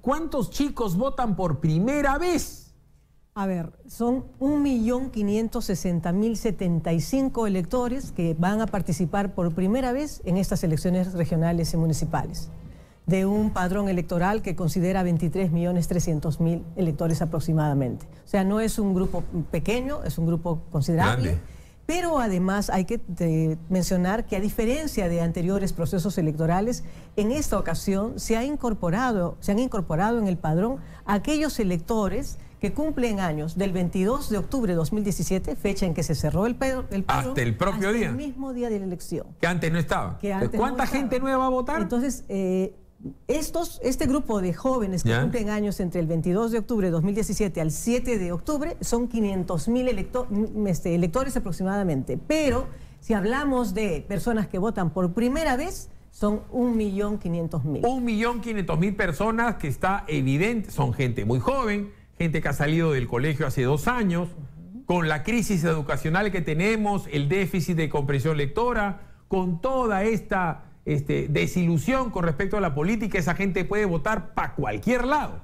¿Cuántos chicos votan por primera vez? A ver, son 1.560.075 electores que van a participar por primera vez en estas elecciones regionales y municipales, de un padrón electoral que considera 23.300.000 electores aproximadamente. O sea, no es un grupo pequeño, es un grupo considerable. Pero además hay que eh, mencionar que a diferencia de anteriores procesos electorales, en esta ocasión se, ha incorporado, se han incorporado en el padrón aquellos electores que cumplen años del 22 de octubre de 2017, fecha en que se cerró el, pedo el padrón. Hasta el propio día. El mismo día de la elección. Que antes no estaba. ¿Cuánta gente nueva va a votar? Entonces, eh, estos, este grupo de jóvenes que cumplen años entre el 22 de octubre de 2017 al 7 de octubre son 500 mil mm, este, electores aproximadamente. Pero si hablamos de personas que votan por primera vez, son 1.500.000. 1.500.000 personas que está evidente, son gente muy joven, gente que ha salido del colegio hace dos años, con la crisis educacional que tenemos, el déficit de comprensión lectora, con toda esta este, desilusión con respecto a la política, esa gente puede votar para cualquier lado.